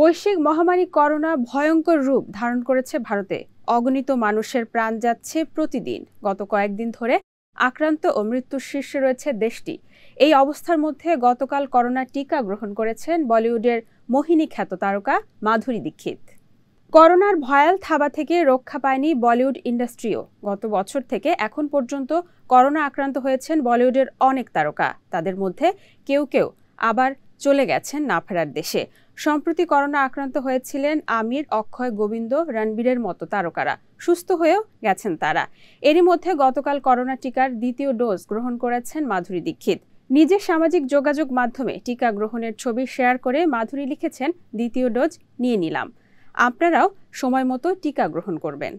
বৈশ্বিক মহামারী করোনা ভয়ঙ্কর রূপ ধারণ করেছে ভারতে অগণিত মানুষের প্রাণ যাচ্ছে প্রতিদিন গত কয়েকদিন ধরে আক্রান্ত ও মৃত্যুর শীর্ষে রয়েছে দেশটি এই অবস্থার মধ্যে গতকাল করোনা টিকা গ্রহণ করেছেন বলিউডের মোহিনী খ্যাত তারকা মাধুরী দীক্ষিত করোনার ভয়াল থাবা থেকে রক্ষা পায়নি বলিউড ইন্ডাস্ট্রিও গত বছর থেকে এখন পর্যন্ত করোনা আক্রান্ত হয়েছেন বলিউডের অনেক তারকা তাদের মধ্যে কেউ কেউ আবার চলে গেছেন না ফেরার দেশে সম্প্রতি করোনা আক্রান্ত হয়েছিলেন আমির অক্ষয় গোবিন্দ রণবীরের মতো তারকারা সুস্থ হয়েও গেছেন তারা এরই মধ্যে গতকাল করোনা টিকার দ্বিতীয় ডোজ গ্রহণ করেছেন মাধুরী দীক্ষিত নিজের সামাজিক যোগাযোগ মাধ্যমে টিকা গ্রহণের ছবি শেয়ার করে মাধুরী লিখেছেন দ্বিতীয় ডোজ নিয়ে নিলাম আপনারাও সময় মতো টিকা গ্রহণ করবেন